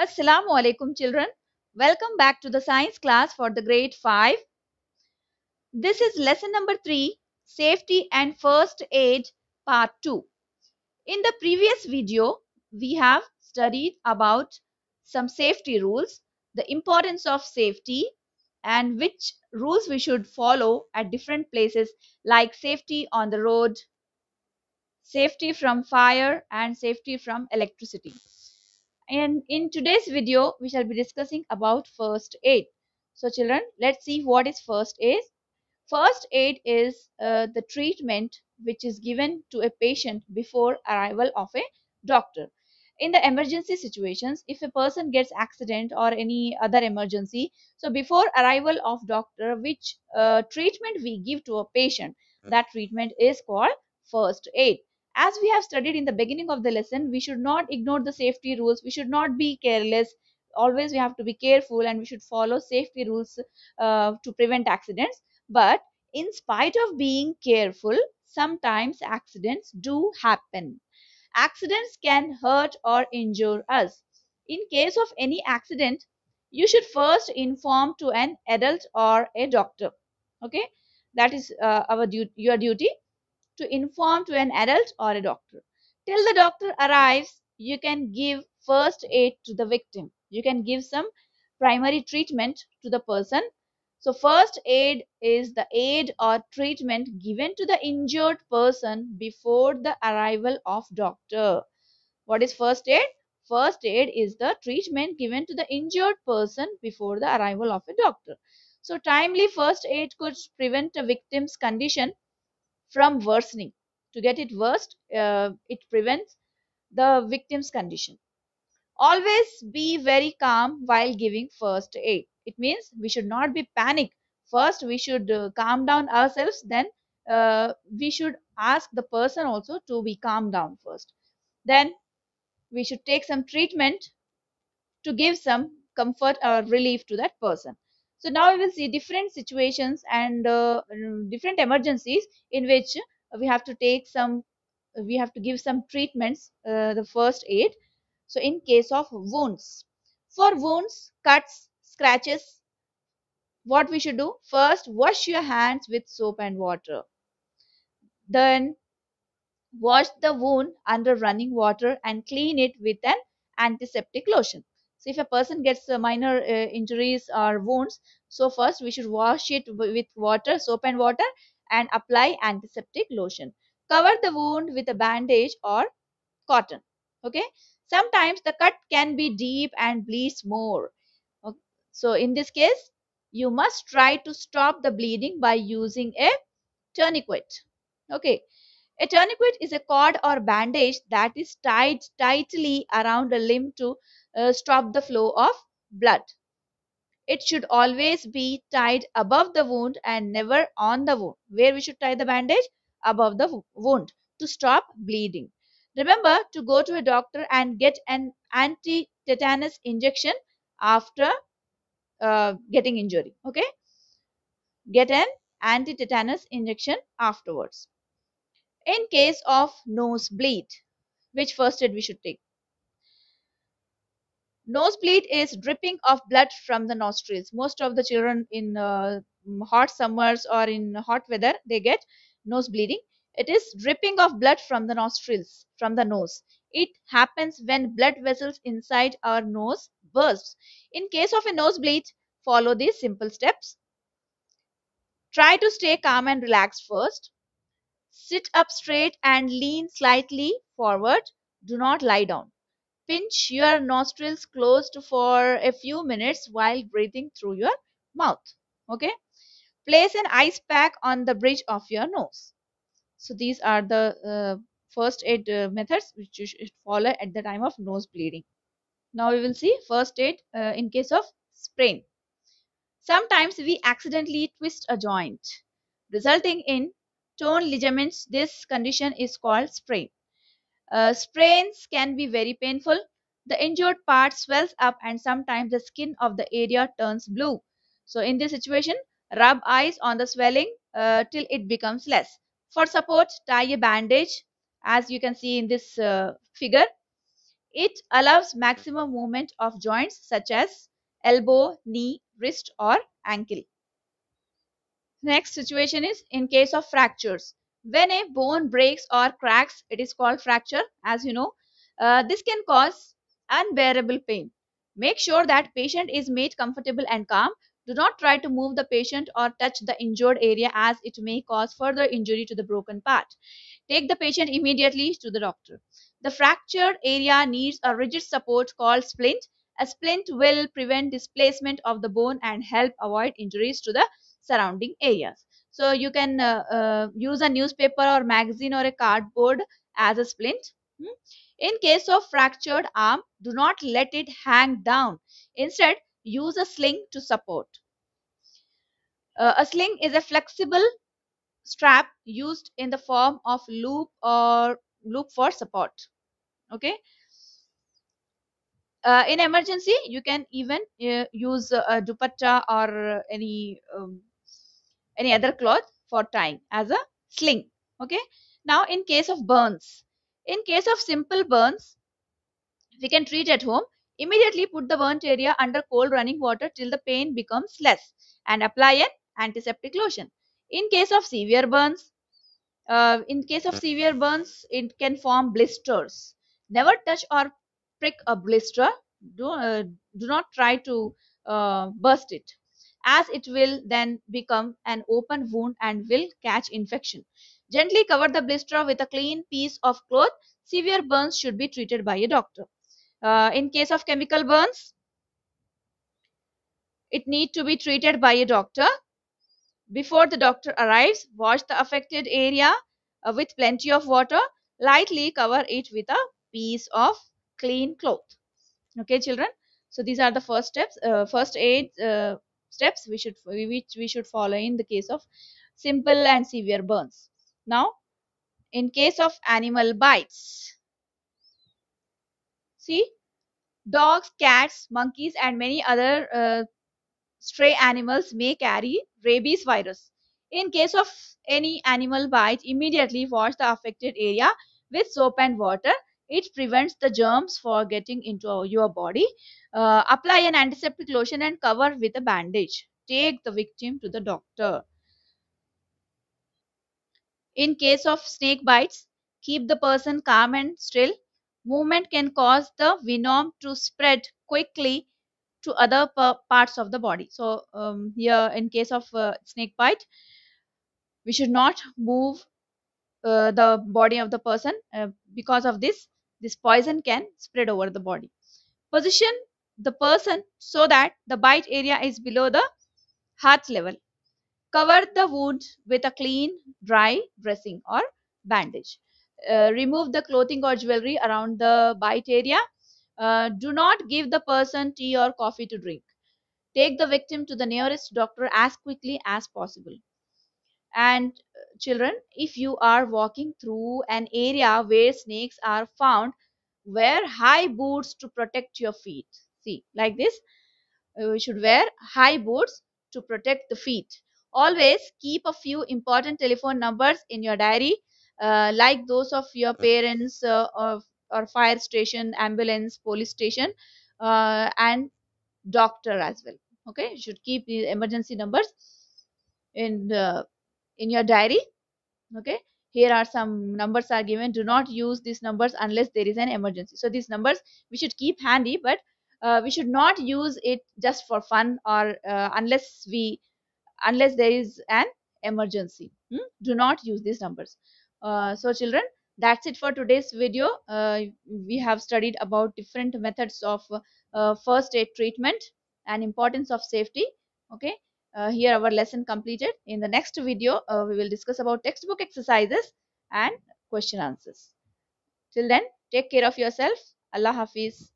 Assalamu alaikum children. Welcome back to the science class for the grade 5. This is lesson number 3 safety and first aid part 2. In the previous video we have studied about some safety rules, the importance of safety and which rules we should follow at different places like safety on the road, safety from fire and safety from electricity and in today's video we shall be discussing about first aid so children let's see what is first aid first aid is uh, the treatment which is given to a patient before arrival of a doctor in the emergency situations if a person gets accident or any other emergency so before arrival of doctor which uh, treatment we give to a patient hmm. that treatment is called first aid as we have studied in the beginning of the lesson we should not ignore the safety rules we should not be careless always we have to be careful and we should follow safety rules uh, to prevent accidents but in spite of being careful sometimes accidents do happen accidents can hurt or injure us in case of any accident you should first inform to an adult or a doctor okay that is uh, our du your duty to inform to an adult or a doctor. Till the doctor arrives, you can give first aid to the victim. You can give some primary treatment to the person. So first aid is the aid or treatment given to the injured person before the arrival of doctor. What is first aid? First aid is the treatment given to the injured person before the arrival of a doctor. So timely first aid could prevent a victim's condition from worsening. To get it worst, uh, it prevents the victim's condition. Always be very calm while giving first aid. It means we should not be panic. First, we should uh, calm down ourselves. Then uh, we should ask the person also to be calm down first. Then we should take some treatment to give some comfort or relief to that person. So now we will see different situations and uh, different emergencies in which we have to take some, we have to give some treatments, uh, the first aid. So in case of wounds, for wounds, cuts, scratches, what we should do? First, wash your hands with soap and water. Then wash the wound under running water and clean it with an antiseptic lotion so if a person gets uh, minor uh, injuries or wounds so first we should wash it with water soap and water and apply antiseptic lotion cover the wound with a bandage or cotton okay sometimes the cut can be deep and bleeds more okay. so in this case you must try to stop the bleeding by using a tourniquet okay a tourniquet is a cord or bandage that is tied tightly around a limb to uh, stop the flow of blood. It should always be tied above the wound and never on the wound. Where we should tie the bandage? Above the wound to stop bleeding. Remember to go to a doctor and get an anti-tetanus injection after uh, getting injury. Okay. Get an anti-tetanus injection afterwards. In case of nosebleed, which first aid we should take? nosebleed is dripping of blood from the nostrils most of the children in uh, hot summers or in hot weather they get nose bleeding it is dripping of blood from the nostrils from the nose it happens when blood vessels inside our nose burst. in case of a nosebleed follow these simple steps try to stay calm and relaxed first sit up straight and lean slightly forward do not lie down pinch your nostrils closed for a few minutes while breathing through your mouth okay place an ice pack on the bridge of your nose so these are the uh, first aid uh, methods which you should follow at the time of nose bleeding now we will see first aid uh, in case of sprain sometimes we accidentally twist a joint resulting in torn ligaments this condition is called sprain uh, sprains can be very painful. The injured part swells up and sometimes the skin of the area turns blue. So in this situation, rub ice on the swelling uh, till it becomes less. For support, tie a bandage as you can see in this uh, figure. It allows maximum movement of joints such as elbow, knee, wrist or ankle. Next situation is in case of fractures. When a bone breaks or cracks, it is called fracture as you know. Uh, this can cause unbearable pain. Make sure that patient is made comfortable and calm. Do not try to move the patient or touch the injured area as it may cause further injury to the broken part. Take the patient immediately to the doctor. The fractured area needs a rigid support called splint. A splint will prevent displacement of the bone and help avoid injuries to the surrounding areas. So you can uh, uh, use a newspaper or magazine or a cardboard as a splint. Hmm? In case of fractured arm, do not let it hang down. Instead, use a sling to support. Uh, a sling is a flexible strap used in the form of loop or loop for support. Okay. Uh, in emergency, you can even uh, use a dupatta or any um, any other cloth for tying as a sling okay now in case of burns in case of simple burns we can treat at home immediately put the burnt area under cold running water till the pain becomes less and apply an antiseptic lotion in case of severe burns uh, in case of severe burns it can form blisters never touch or prick a blister do, uh, do not try to uh, burst it as it will then become an open wound and will catch infection. Gently cover the blister with a clean piece of cloth. Severe burns should be treated by a doctor. Uh, in case of chemical burns, it need to be treated by a doctor. Before the doctor arrives, wash the affected area uh, with plenty of water. Lightly cover it with a piece of clean cloth. Okay, children. So these are the first steps, uh, first aid uh, steps we should which we should follow in the case of simple and severe burns. Now, in case of animal bites, see dogs, cats, monkeys and many other uh, stray animals may carry rabies virus. In case of any animal bite, immediately wash the affected area with soap and water it prevents the germs for getting into your body uh, apply an antiseptic lotion and cover with a bandage take the victim to the doctor in case of snake bites keep the person calm and still movement can cause the venom to spread quickly to other parts of the body so um, here in case of uh, snake bite we should not move uh, the body of the person uh, because of this this poison can spread over the body. Position the person so that the bite area is below the heart level. Cover the wound with a clean, dry dressing or bandage. Uh, remove the clothing or jewelry around the bite area. Uh, do not give the person tea or coffee to drink. Take the victim to the nearest doctor as quickly as possible and uh, children if you are walking through an area where snakes are found wear high boots to protect your feet see like this you uh, should wear high boots to protect the feet always keep a few important telephone numbers in your diary uh, like those of your parents uh, of, or fire station ambulance police station uh, and doctor as well okay you should keep the emergency numbers in the in your diary okay here are some numbers are given do not use these numbers unless there is an emergency so these numbers we should keep handy but uh, we should not use it just for fun or uh, unless we unless there is an emergency hmm? do not use these numbers uh, so children that's it for today's video uh, we have studied about different methods of uh, first aid treatment and importance of safety okay uh, here our lesson completed. In the next video, uh, we will discuss about textbook exercises and question answers. Till then, take care of yourself. Allah Hafiz.